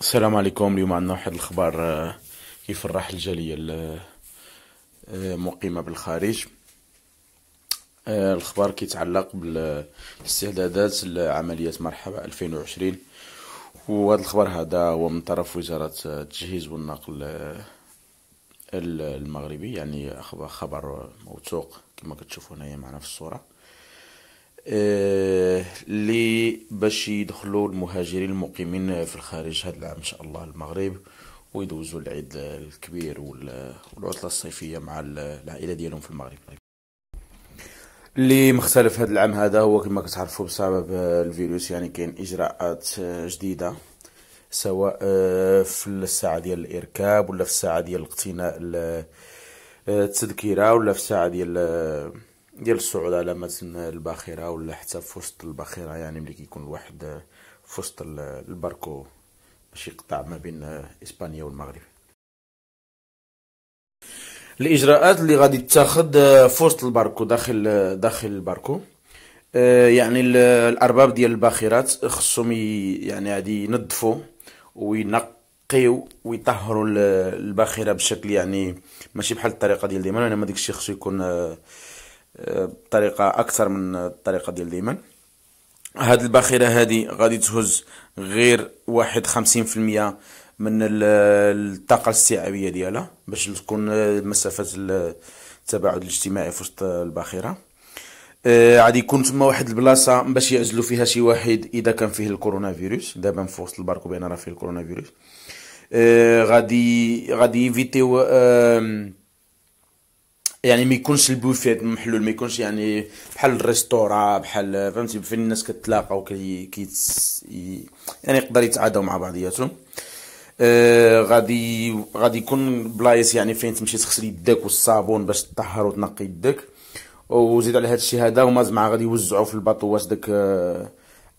السلام عليكم اليوم عندنا واحد الخبر آه، كيف الراحة الجالية المقيمة آه، بالخارج آه، الخبر كيتعلق بالاستعدادات لعملية مرحبا 2020 وهذا الخبر هذا هو من طرف وزارة التجهيز والنقل المغربي يعني خبر موثوق كما كتشوفوا هنايا معنا في الصورة اللي آه، باش يدخلوا المهاجرين المقيمين في الخارج هذا العام ان شاء الله المغرب ويدوزوا العيد الكبير والعطله الصيفيه مع العائله ديالهم في المغرب اللي مختلف هذا العام هذا هو كما كتعرفوا بسبب آه، الفيروس يعني كاين اجراءات آه، جديده سواء في الساعه ديال الاركاب ولا في الساعه ديال اقتناء التذكره ولا في الساعه ديال ديال الصعود على مثلا الباخره ولا حتى في وسط الباخره يعني ملي كيكون الواحد في وسط الباركو باش يقطع ما بين اسبانيا والمغرب الاجراءات اللي غادي تاخد في وسط الباركو داخل داخل الباركو آه، يعني الارباب ديال الباخرات خصهم يعني غادي ينظفوا وينقيو ويطهروا الباخره بشكل يعني ماشي بحال الطريقه ديال ديما لان ما داكشي خصو يكون آه، بطريقه اكثر من الطريقه ديال ديما هاد الباخره هادي غادي تهز غير واحد خمسين في المية من الطاقه الاستيعابيه ديالها باش تكون مسافه التباعد الاجتماعي في وسط الباخره آه، غادي يكون تما واحد البلاصه باش يعزلوا فيها شي واحد اذا كان فيه الكورونا فيروس دابا في وسط الباركو بين راه فيه الكورونا فيروس آه، غادي غادي يفيتيو يعني ما يكونش البوفيت محلول ما يكونش يعني بحال الريستورا بحال فهمتي فين الناس كتلاقاو كي كيتس يعني يقدر يتعادوا مع بعضياتهم آه غادي غادي يكون بلايص يعني فين تمشي تغسل يدك والصابون باش تطهر وتنقي يدك وزيد على هذا الشيء هذا هما زعما غادي يوزعوا في الباطوات داك آه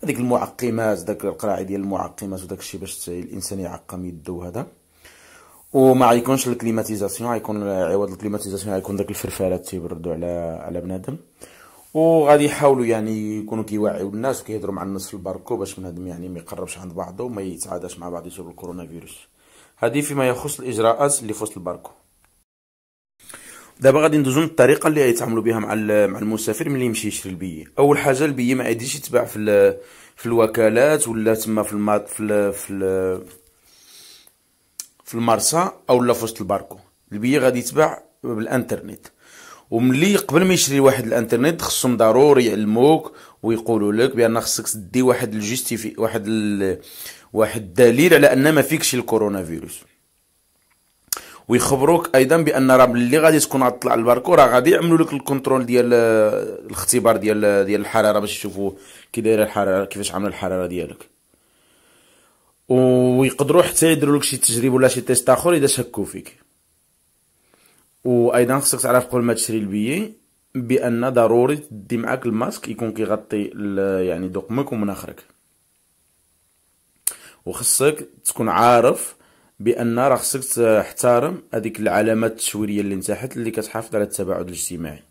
المعقمات داك القراعي ديال المعقمات وداك الشيء باش الانسان يعقم يده وهذا وما غيكونش الكليماتيزاسيون غيكون عوض الكليماتيزاسيون غيكون داك الفرفارات تيبردو على على بنادم وغادي يحاولوا يعني يكونوا كيوعيو الناس وكيهضروا مع الناس في الباركو باش بنادم يعني ما يقربش عند بعضه وما يتعاداش مع بعضيته الكورونا فيروس هذه فيما يخص الاجراءات اللي في وسط الباركو دابا غادي ندوزو للطريقه اللي يتعاملوا بها مع مع المسافر ملي يمشي يشري البيي اول حاجه البيي ما يديش يتباع في في الوكالات ولا تما في الماط في في ال في المرسى او لا في وسط الباركو البي غادي يتباع بالانترنت وملي قبل ما يشري واحد الانترنت خصهم ضروري يعلموك ويقولوا لك بان خصك تدي واحد الجوستيفي واحد ال... واحد الدليل على ان ما فيكش الكورونا فيروس ويخبروك ايضا بان راه ملي غادي تكون غطلع الباركو راه غادي يعملوا لك الكونترول ديال الاختبار ديال ديال الحراره باش يشوفوا كي دايره الحراره كيفاش عامله الحراره ديالك ويقدروا حتى يديروا لك شي تجربه ولا شي تيست اخر اذا شكوا فيك وايضا خصك تعرف قبل ما تشري البيي بان ضروري تدي معاك الماسك يكون كيغطي يعني دقمك ومناخرك وخصك تكون عارف بان راه خصك تحترم هذيك العلامات التشويريه اللي تحت اللي كتحافظ على التباعد الاجتماعي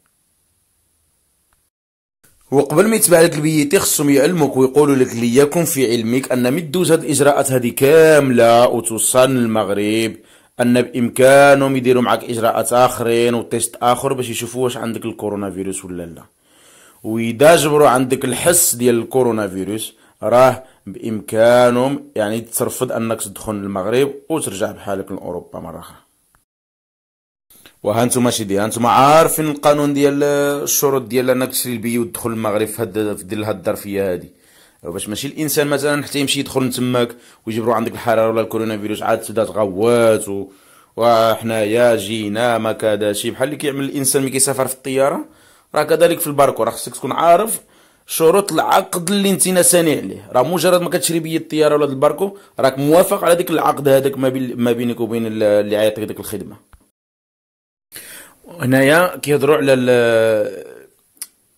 وقبل ما يتبع لك البيتي خصهم يعلموك ويقولوا لك ليكن في علمك ان من دوز هاد الاجراءات هذه كامله وتوصل للمغرب ان بامكانهم يديروا معك اجراءات اخرين وتيست اخر باش يشوفوا واش عندك الكورونا فيروس ولا لا واذا جبروا عندك الحس ديال الكورونا فيروس راه بامكانهم يعني ترفض انك تدخل للمغرب وترجع بحالك لاوروبا مره اخرى وهانتوما ماشي دي هانتوما عارفين القانون ديال الشروط ديال انك تشري البي وتدخل المغرب في هاد ديال هاد الظرفيه هادي باش ماشي الانسان مثلا حتى يمشي يدخل من تماك ويجبروا عندك الحراره ولا الكورونا فيروس عاد تبدا تغوات و... وحنايا جينا ما كذا شي بحال اللي كيعمل الانسان ملي كيسافر في الطياره راه كذلك في الباركو راه خصك تكون عارف شروط العقد اللي انت ناساني عليه راه مجرد ما كتشري بيا الطياره ولا الباركو راك موافق على ديك العقد هذاك ما بينك وبين اللي عيطك ديك الخدمه هنايا كيهضروا على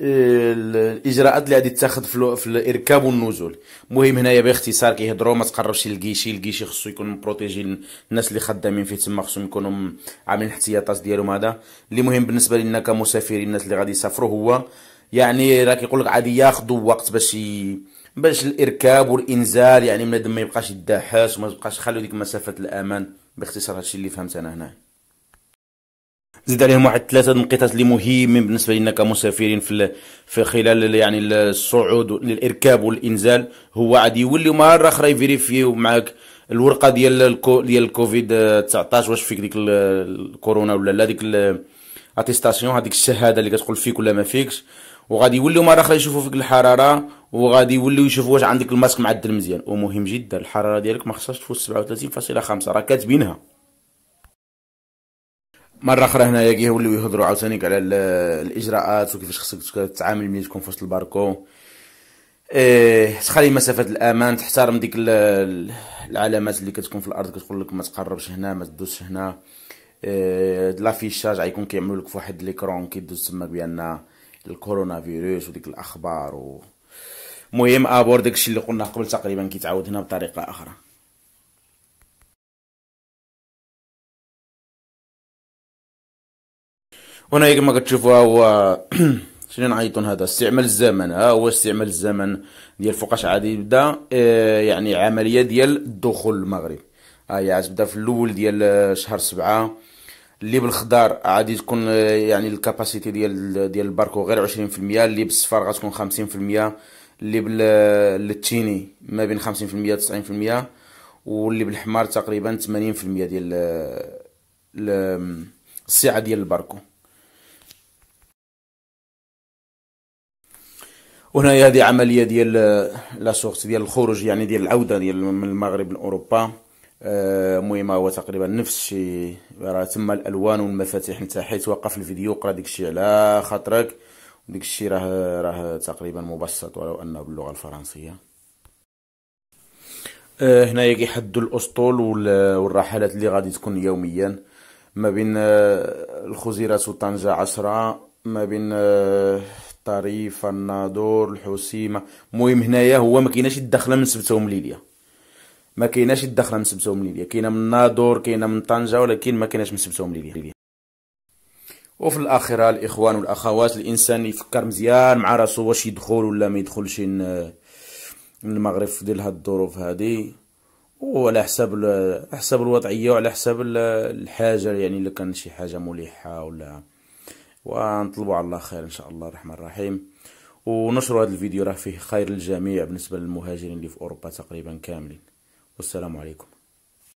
الاجراءات اللي غادي تاخذ في, في الاركاب والنزول المهم هنايا باختصار كيهضروا ما تقربش للكيشي الكيشي خصو يكون بروتيجي الناس اللي خدامين فيه تما خصهم يكونوا عاملين احتياطات ديالهم هذا اللي مهم بالنسبه لنا كمسافرين الناس اللي غادي يسافروا هو يعني راه كيقول لك عادي ياخذوا وقت باش ي... باش الاركاب والانزال يعني بنادم ما يبقاش يداحس وما يبقاش خلوا ديك مسافه الامان باختصار هادشي اللي فهمت انا هنا زيد عليهم واحد ثلاثه النقطات اللي مهمين بالنسبه لنا كمسافرين في في خلال يعني الصعود للاركاب والانزال هو عاد يولي مره اخرى يفيريفيو معاك الورقه ديال الكو ديال الكوفيد 19 آه، واش فيك ديك الكورونا ولا لا ديك الاتيستاسيون هذيك الشهاده اللي كتقول فيك ولا ما فيكش وغادي يوليو مره اخرى يشوفوا فيك الحراره وغادي يوليو يشوفوا واش عندك الماسك معدل مزيان ومهم جدا الحراره ديالك ما خصهاش تفوت 37.5 راه كاتبينها مره اخرى هنا يجي يوليو يهضروا عاوتاني على الاجراءات وكيفاش خصك تتعامل ملي تكون في وسط الباركو إيه تخلي مسافه الامان تحترم ديك العلامات اللي كتكون في الارض كتقول لك ما تقربش هنا ما تدوزش هنا إيه لافيشاج غيكون كيعملوا لك في واحد ليكرون كيدوز تما بان الكورونا فيروس وديك الاخبار و المهم ابور داكشي اللي قلنا قبل تقريبا كيتعاود هنا بطريقه اخرى وانا كما كتشوفوا هو شنو نعيطون هذا استعمال الزمن ها هو استعمال الزمن ديال فوقاش عادي يبدا اه يعني عمليه ديال الدخول المغرب ها هي عاد تبدا في الاول ديال آه، شهر سبعة اللي بالخضار عادي تكون آه، يعني الكاباسيتي ديال ديال الباركو غير عشرين في المية اللي بالصفر غتكون خمسين في المية اللي بالتشيني آه، ما بين خمسين في المية تسعين في المية واللي بالحمار تقريبا تمانين في المية ديال السعة ديال الباركو وهنا هذه عمليه ديال لا آه، سورس ديال الخروج يعني ديال العوده ديال من المغرب لاوروبا المهم آه، هو تقريبا نفس الشيء راه تما الالوان والمفاتيح نتاع حيت وقف الفيديو قرا داكشي على خاطرك داكشي راه راه تقريبا مبسط ولو انه باللغه الفرنسيه آه، هنايا كيحدوا الاسطول والرحلات اللي غادي تكون يوميا ما بين الخزيرات وطنجه عشرة ما بين آه، طريف الناظور الحسيمه المهم هنايا هو ما كايناش الدخله من سبته ومليليه ما كايناش الدخله من سبته ومليليه كاينه من ناظور كاينه من طنجه ولكن ما كايناش من سبته ومليليه وفي الاخره الاخوان والاخوات الانسان يفكر مزيان مع راسو واش يدخل ولا ما يدخلش المغرب في ديال هاد الظروف هادي وعلى حساب حساب الوضعيه وعلى حساب الحاجه يعني الا كان شي حاجه مليحه ولا ونطلبوا على الله خير ان شاء الله الرحمن الرحيم ونشروا هذا الفيديو راه فيه خير للجميع بالنسبه للمهاجرين اللي في اوروبا تقريبا كاملين والسلام عليكم